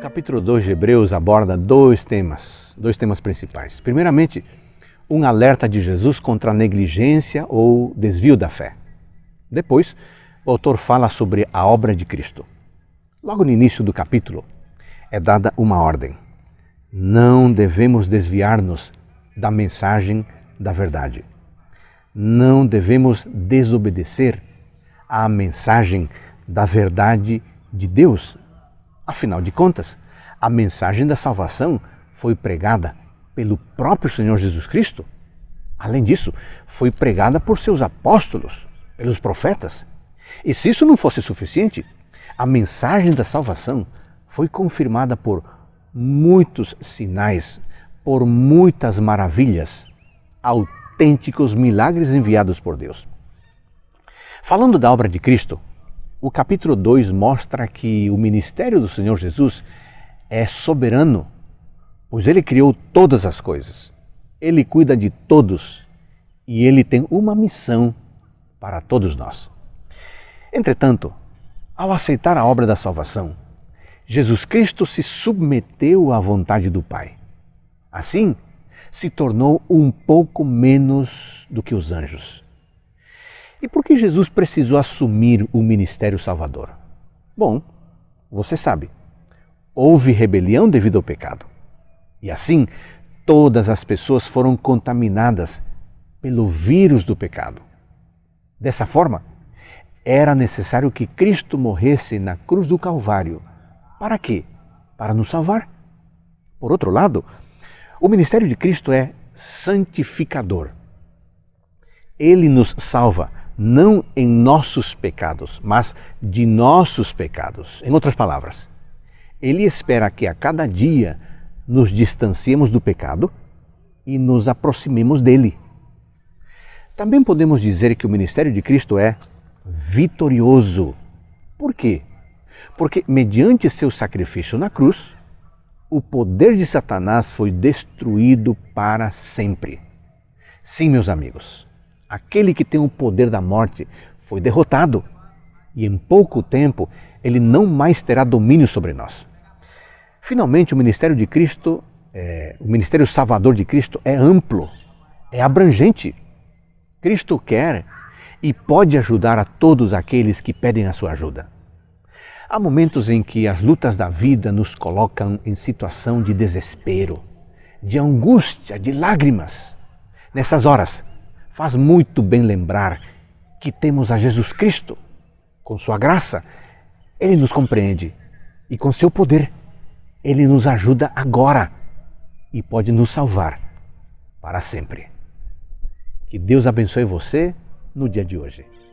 capítulo 2 de Hebreus aborda dois temas, dois temas principais. Primeiramente, um alerta de Jesus contra a negligência ou desvio da fé. Depois, o autor fala sobre a obra de Cristo. Logo no início do capítulo, é dada uma ordem: não devemos desviar-nos da mensagem da verdade. Não devemos desobedecer à mensagem da verdade de Deus Afinal de contas, a mensagem da salvação foi pregada pelo próprio Senhor Jesus Cristo. Além disso, foi pregada por seus apóstolos, pelos profetas. E se isso não fosse suficiente, a mensagem da salvação foi confirmada por muitos sinais, por muitas maravilhas, autênticos milagres enviados por Deus. Falando da obra de Cristo, o capítulo 2 mostra que o ministério do Senhor Jesus é soberano, pois ele criou todas as coisas, ele cuida de todos e ele tem uma missão para todos nós. Entretanto, ao aceitar a obra da salvação, Jesus Cristo se submeteu à vontade do Pai. Assim, se tornou um pouco menos do que os anjos e por que Jesus precisou assumir o ministério salvador? Bom, você sabe, houve rebelião devido ao pecado. E assim, todas as pessoas foram contaminadas pelo vírus do pecado. Dessa forma, era necessário que Cristo morresse na cruz do Calvário. Para quê? Para nos salvar. Por outro lado, o ministério de Cristo é santificador. Ele nos salva não em nossos pecados, mas de nossos pecados. Em outras palavras, Ele espera que a cada dia nos distanciemos do pecado e nos aproximemos dele. Também podemos dizer que o ministério de Cristo é vitorioso. Por quê? Porque, mediante seu sacrifício na cruz, o poder de Satanás foi destruído para sempre. Sim, meus amigos, aquele que tem o poder da morte, foi derrotado. E em pouco tempo ele não mais terá domínio sobre nós. Finalmente, o ministério de Cristo, é, o ministério salvador de Cristo é amplo, é abrangente. Cristo quer e pode ajudar a todos aqueles que pedem a sua ajuda. Há momentos em que as lutas da vida nos colocam em situação de desespero, de angústia, de lágrimas. Nessas horas, faz muito bem lembrar que temos a Jesus Cristo. Com sua graça, ele nos compreende e com seu poder, ele nos ajuda agora e pode nos salvar para sempre. Que Deus abençoe você no dia de hoje.